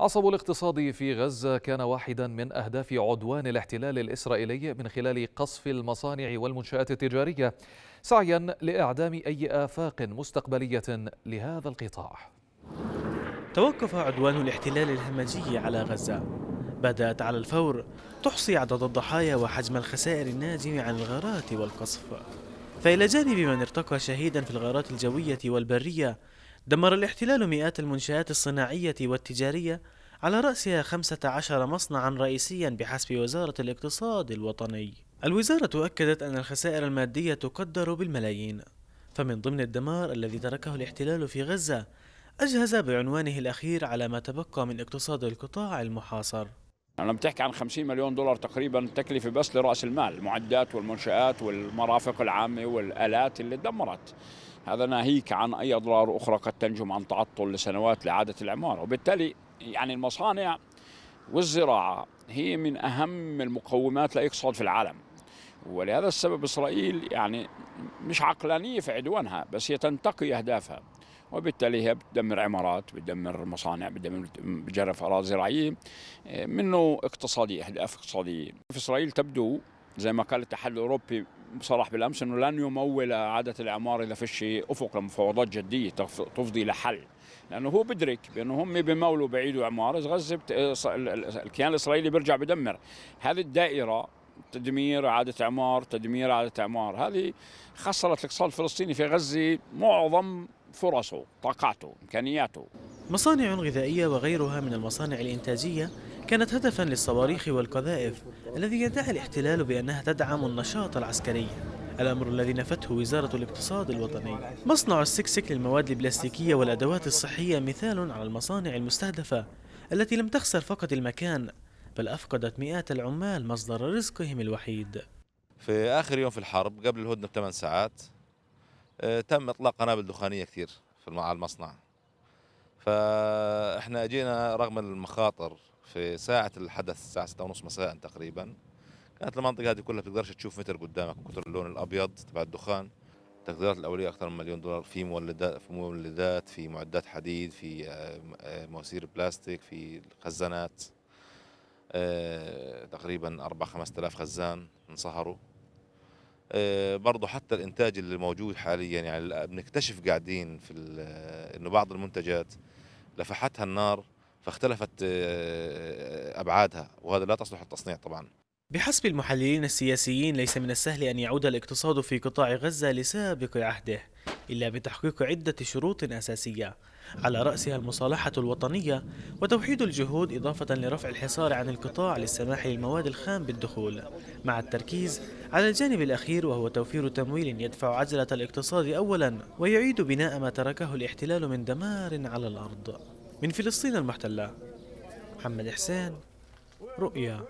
عصب الاقتصادي في غزة كان واحدا من أهداف عدوان الاحتلال الإسرائيلي من خلال قصف المصانع والمنشآت التجارية سعيا لإعدام أي آفاق مستقبلية لهذا القطاع توقف عدوان الاحتلال الهمجي على غزة بدأت على الفور تحصي عدد الضحايا وحجم الخسائر الناجم عن الغارات والقصف فإلى جانب من ارتقى شهيدا في الغارات الجوية والبرية دمر الاحتلال مئات المنشآت الصناعية والتجارية على رأسها 15 مصنعا رئيسيا بحسب وزارة الاقتصاد الوطني الوزارة أكدت أن الخسائر المادية تقدر بالملايين فمن ضمن الدمار الذي تركه الاحتلال في غزة أجهز بعنوانه الأخير على ما تبقى من اقتصاد القطاع المحاصر لما بتحكي عن 50 مليون دولار تقريبا تكلفه بس لراس المال المعدات والمنشات والمرافق العامه والالات اللي تدمرت هذا ناهيك عن اي اضرار اخرى قد تنجم عن تعطل لسنوات لاعاده العماره وبالتالي يعني المصانع والزراعه هي من اهم المقومات لاقتصاد في العالم ولهذا السبب اسرائيل يعني مش عقلانيه في عدوانها بس هي تنتقي اهدافها وبالتالي هي بتدمر عمارات بتدمر مصانع بتدمر بتجرف اراضي زراعيه آه، منه اقتصادي اهداف اقتصاديه في اسرائيل تبدو زي ما قال الاتحاد الاوروبي صرح بالامس انه لن يمول اعاده الاعمار اذا فيش افق لمفاوضات جديه تفضي لحل لانه هو بدرك بانه هم بيمولوا بعيدوا اذا غزه آه، الكيان الاسرائيلي بيرجع بدمر هذه الدائره تدمير عادة اعمار تدمير عادة اعمار هذه خسرت الاقتصاد الفلسطيني في غزة معظم فرصه طاقاته إمكانياته مصانع غذائية وغيرها من المصانع الإنتاجية كانت هدفا للصواريخ والقذائف الذي يدعي الاحتلال بأنها تدعم النشاط العسكري الأمر الذي نفته وزارة الاقتصاد الوطني مصنع السكسك للمواد البلاستيكية والأدوات الصحية مثال على المصانع المستهدفة التي لم تخسر فقط المكان بل أفقدت مئات العمال مصدر رزقهم الوحيد في آخر يوم في الحرب قبل الهدنة بثمان ساعات آه، تم اطلاق قنابل دخانيه كثير في على المصنع فاحنا اجينا رغم المخاطر في ساعه الحدث الساعه ستة ونص مساء تقريبا كانت المنطقه هذه كلها بتقدرش تشوف متر قدامك من كثر اللون الابيض تبع الدخان التقديرات الاوليه اكثر من مليون دولار في مولدات في مولدات في معدات حديد في آه، آه، مواسير بلاستيك في خزانات تقريبا 4 5000 خزان انصهروا آه، برضه حتى الانتاج اللي موجود حاليا يعني بنكتشف قاعدين في انه بعض المنتجات لفحتها النار فاختلفت آه، آه، ابعادها وهذا لا تصلح التصنيع طبعا بحسب المحللين السياسيين ليس من السهل ان يعود الاقتصاد في قطاع غزه لسابق عهده إلا بتحقيق عدة شروط أساسية على رأسها المصالحة الوطنية وتوحيد الجهود إضافة لرفع الحصار عن القطاع للسماح للمواد الخام بالدخول مع التركيز على الجانب الأخير وهو توفير تمويل يدفع عجلة الاقتصاد أولا ويعيد بناء ما تركه الاحتلال من دمار على الأرض من فلسطين المحتلة محمد حسين رؤيا